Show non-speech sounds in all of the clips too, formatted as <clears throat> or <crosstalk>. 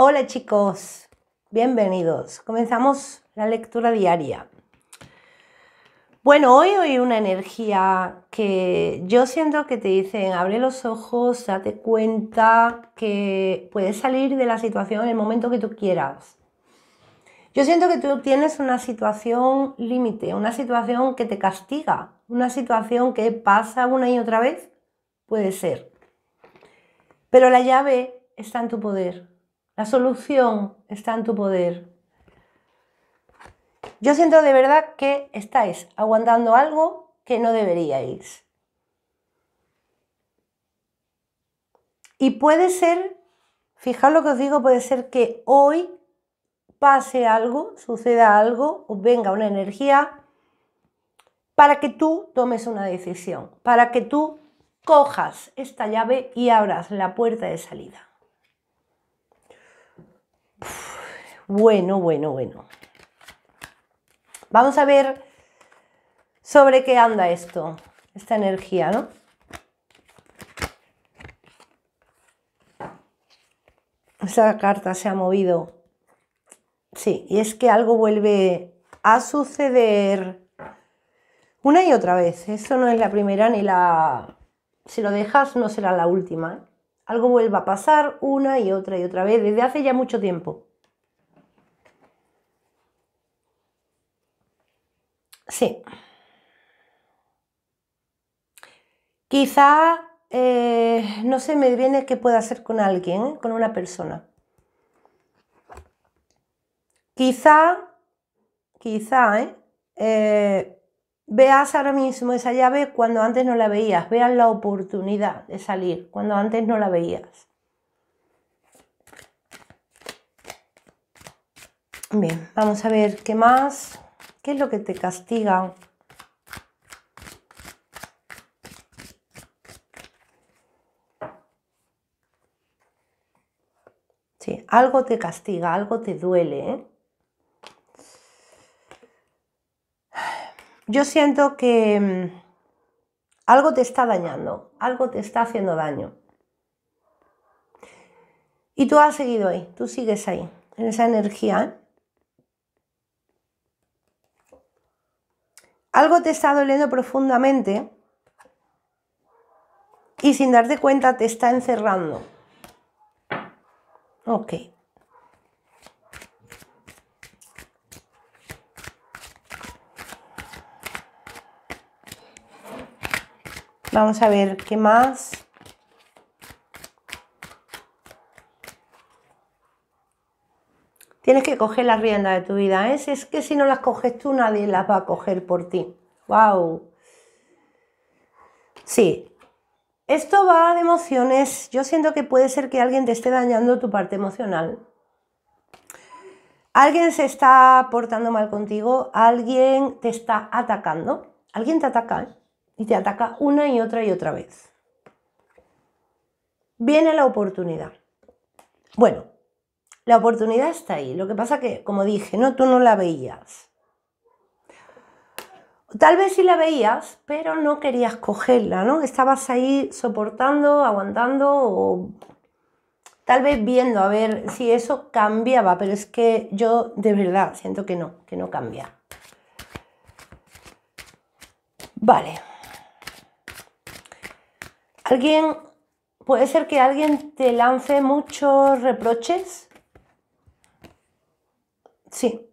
Hola chicos, bienvenidos. Comenzamos la lectura diaria. Bueno, hoy hay una energía que yo siento que te dicen, abre los ojos, date cuenta que puedes salir de la situación en el momento que tú quieras. Yo siento que tú tienes una situación límite, una situación que te castiga, una situación que pasa una y otra vez, puede ser. Pero la llave está en tu poder. La solución está en tu poder. Yo siento de verdad que estáis aguantando algo que no deberíais. Y puede ser, fijaos lo que os digo, puede ser que hoy pase algo, suceda algo, os venga una energía para que tú tomes una decisión, para que tú cojas esta llave y abras la puerta de salida bueno, bueno, bueno. Vamos a ver sobre qué anda esto, esta energía, ¿no? Esta carta se ha movido. Sí, y es que algo vuelve a suceder una y otra vez. Eso no es la primera ni la... Si lo dejas no será la última. ¿eh? algo vuelva a pasar una y otra y otra vez desde hace ya mucho tiempo. Sí. Quizá eh, no se me viene que pueda hacer con alguien, con una persona. Quizá, quizá, ¿eh? eh Veas ahora mismo esa llave cuando antes no la veías, veas la oportunidad de salir cuando antes no la veías. Bien, vamos a ver qué más, qué es lo que te castiga. Sí, algo te castiga, algo te duele. ¿eh? yo siento que mm, algo te está dañando, algo te está haciendo daño. Y tú has seguido ahí, tú sigues ahí, en esa energía. Algo te está doliendo profundamente y sin darte cuenta te está encerrando. Ok. Vamos a ver qué más. Tienes que coger las riendas de tu vida, ¿eh? es que si no las coges tú, nadie las va a coger por ti. ¡Wow! Sí, esto va de emociones. Yo siento que puede ser que alguien te esté dañando tu parte emocional. Alguien se está portando mal contigo, alguien te está atacando, alguien te ataca. ¿eh? y te ataca una y otra y otra vez. Viene la oportunidad. Bueno, la oportunidad está ahí. Lo que pasa que, como dije, no, tú no la veías. Tal vez sí la veías, pero no querías cogerla, ¿no? Estabas ahí soportando, aguantando o tal vez viendo a ver si eso cambiaba, pero es que yo de verdad siento que no, que no cambia. Vale. Alguien, puede ser que alguien te lance muchos reproches. Sí.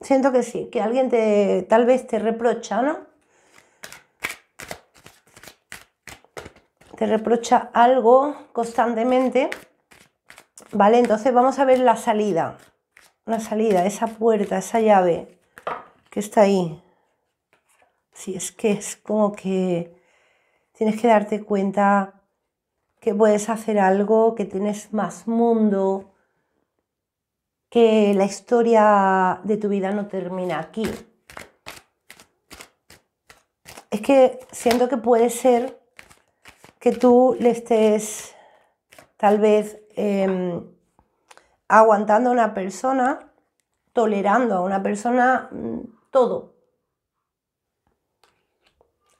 Siento que sí, que alguien te tal vez te reprocha, ¿no? Te reprocha algo constantemente. Vale, entonces vamos a ver la salida. La salida, esa puerta, esa llave que está ahí. Si es que es como que tienes que darte cuenta que puedes hacer algo, que tienes más mundo, que la historia de tu vida no termina aquí. Es que siento que puede ser que tú le estés tal vez em, aguantando a una persona, tolerando a una persona mm, todo,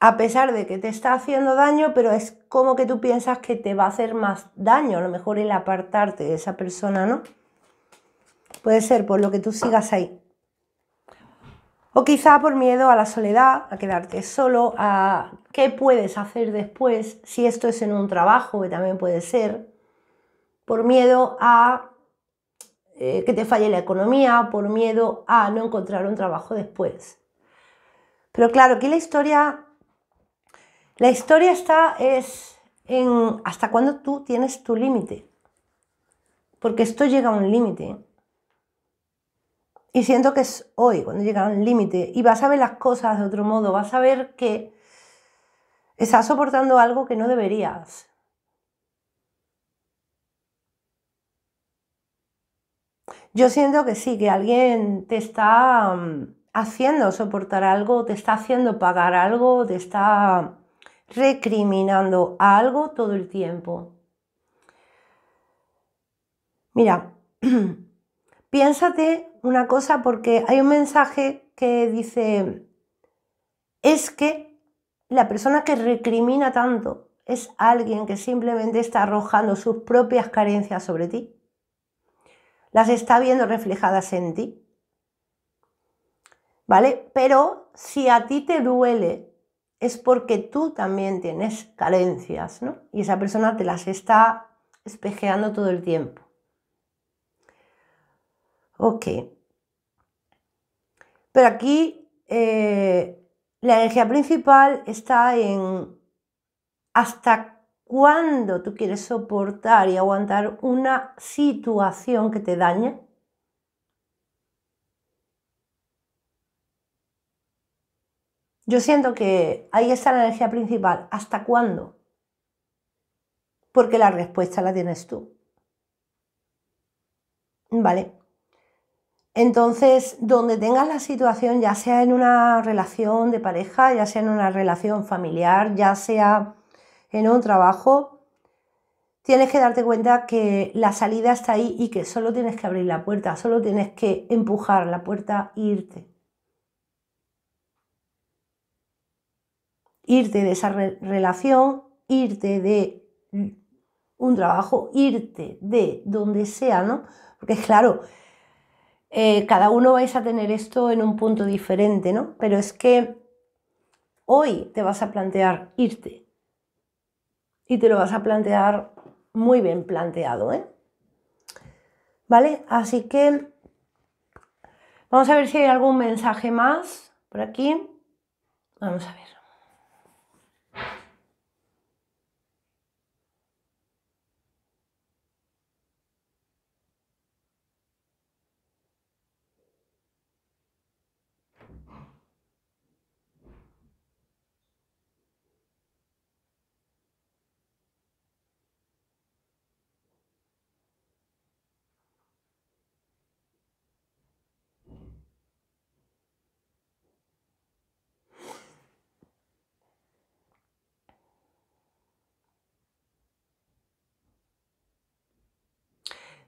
a pesar de que te está haciendo daño, pero es como que tú piensas que te va a hacer más daño, a lo mejor el apartarte de esa persona, ¿no? Puede ser por lo que tú sigas ahí. O quizá por miedo a la soledad, a quedarte solo, a qué puedes hacer después, si esto es en un trabajo, que también puede ser. Por miedo a eh, que te falle la economía, por miedo a no encontrar un trabajo después. Pero claro, aquí la historia la historia está es en hasta cuándo tú tienes tu límite. Porque esto llega a un límite. Y siento que es hoy cuando llega a un límite y vas a ver las cosas de otro modo, vas a ver que estás soportando algo que no deberías. Yo siento que sí, que alguien te está mm, haciendo soportar algo, te está haciendo pagar algo, te está recriminando a algo todo el tiempo. Mira, <clears throat> piénsate una cosa porque hay un mensaje que dice, es que la persona que recrimina tanto es alguien que simplemente está arrojando sus propias carencias sobre ti. Las está viendo reflejadas en ti. ¿Vale? Pero si a ti te duele es porque tú también tienes carencias, ¿no? Y esa persona te las está espejeando todo el tiempo. Ok. Pero aquí eh, la energía principal está en hasta cuándo tú quieres soportar y aguantar una situación que te dañe. Yo siento que ahí está la energía principal. ¿Hasta cuándo? Porque la respuesta la tienes tú. ¿Vale? Entonces, donde tengas la situación, ya sea en una relación de pareja, ya sea en una relación familiar, ya sea en un trabajo, tienes que darte cuenta que la salida está ahí y que solo tienes que abrir la puerta, solo tienes que empujar la puerta e irte. irte de esa relación, irte de un trabajo, irte de donde sea, ¿no? Porque claro, eh, cada uno vais a tener esto en un punto diferente, ¿no? Pero es que hoy te vas a plantear irte. Y te lo vas a plantear muy bien planteado, ¿eh? ¿Vale? Así que vamos a ver si hay algún mensaje más por aquí. Vamos a ver.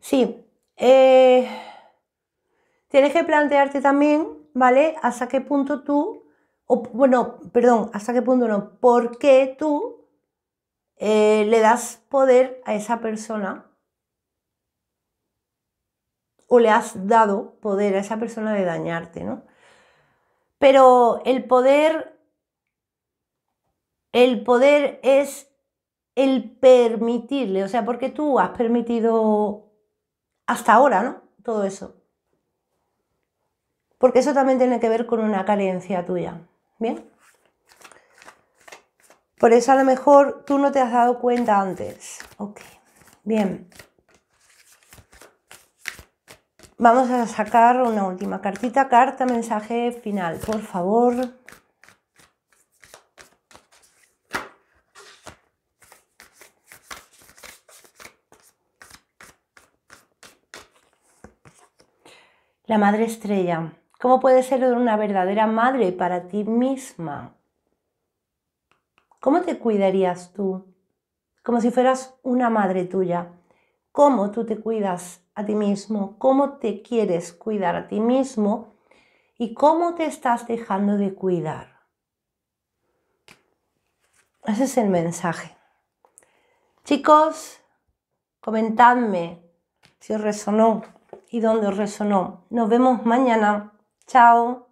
Sí, eh, tienes que plantearte también, ¿vale? Hasta qué punto tú, o, bueno, perdón, hasta qué punto no, ¿por qué tú eh, le das poder a esa persona? O le has dado poder a esa persona de dañarte, ¿no? Pero el poder, el poder es el permitirle, o sea, porque tú has permitido hasta ahora, ¿no? Todo eso. Porque eso también tiene que ver con una carencia tuya. ¿Bien? Por eso a lo mejor tú no te has dado cuenta antes. Ok, bien. Vamos a sacar una última cartita, carta, mensaje final, por favor. La madre estrella. ¿Cómo puedes ser una verdadera madre para ti misma? ¿Cómo te cuidarías tú? Como si fueras una madre tuya. ¿Cómo tú te cuidas a ti mismo? ¿Cómo te quieres cuidar a ti mismo? ¿Y cómo te estás dejando de cuidar? Ese es el mensaje. Chicos, comentadme si os resonó y donde resonó. Nos vemos mañana. Chao.